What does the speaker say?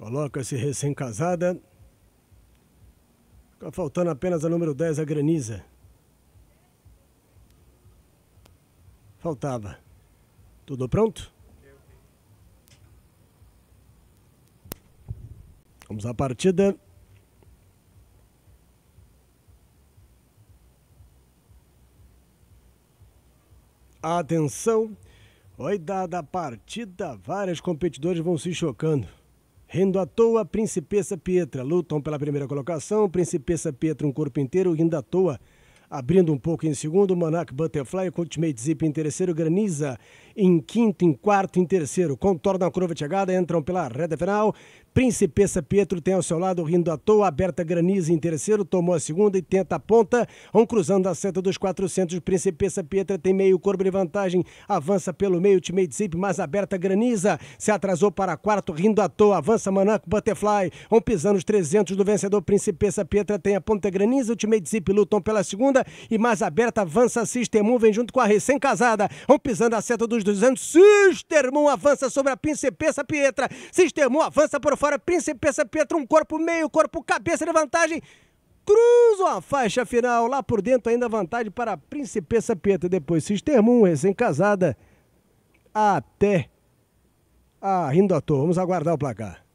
Coloca-se recém-casada. Fica faltando apenas a número 10, a graniza. Faltava. Tudo pronto? Vamos à partida. Atenção, oi dada a partida, vários competidores vão se chocando. Rindo à toa, Principessa Pietra. Lutam pela primeira colocação. Principessa Pietra, um corpo inteiro, rindo à toa. Abrindo um pouco em segundo, Monarch Butterfly, Ultimate Zip em terceiro, Graniza em quinto, em quarto, em terceiro. Contornam a curva de chegada, entram pela reta final. Principessa Pietro tem ao seu lado, rindo à toa. Aberta Graniza em terceiro, tomou a segunda e tenta a ponta. Vão cruzando a seta dos 400. Principessa Pietra tem meio corpo de vantagem. Avança pelo meio, time de zip, mas aberta Graniza. Se atrasou para quarto, rindo à toa. Avança Manaco Butterfly. Vão pisando os 300 do vencedor. Principessa Pietra tem a ponta Graniza. O time de zip lutam pela segunda. E mais aberta avança System vem junto com a recém-casada. Vão pisando a seta dos dizendo: Sistermon avança sobre a Principessa Pietra. Sistermon avança por fora. Principessa Pietra, um corpo meio, corpo cabeça de vantagem. Cruzam a faixa final. Lá por dentro, ainda vantagem para a Principessa Pietra. Depois, Sistermon, recém-casada. Até. Ah, rindo à toa. Vamos aguardar o placar.